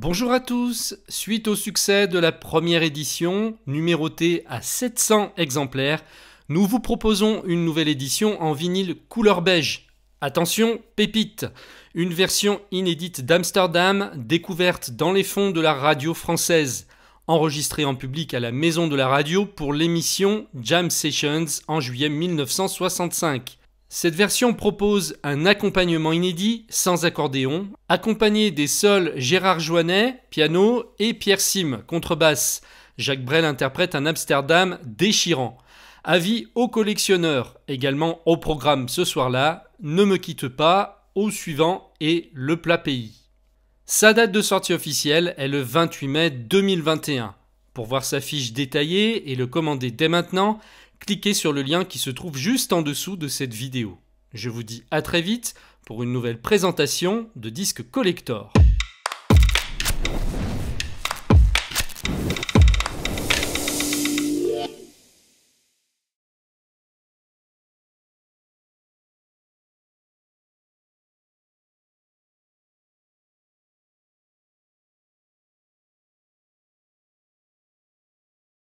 Bonjour à tous Suite au succès de la première édition, numérotée à 700 exemplaires, nous vous proposons une nouvelle édition en vinyle couleur beige. Attention, pépite Une version inédite d'Amsterdam, découverte dans les fonds de la radio française, enregistrée en public à la Maison de la Radio pour l'émission Jam Sessions en juillet 1965. Cette version propose un accompagnement inédit sans accordéon, accompagné des sols Gérard Joannet, piano, et Pierre Sim, contrebasse. Jacques Brel interprète un Amsterdam déchirant. Avis aux collectionneurs, également au programme ce soir-là, Ne me quitte pas, au suivant et Le plat pays. Sa date de sortie officielle est le 28 mai 2021. Pour voir sa fiche détaillée et le commander dès maintenant, cliquez sur le lien qui se trouve juste en dessous de cette vidéo. Je vous dis à très vite pour une nouvelle présentation de Disque collector.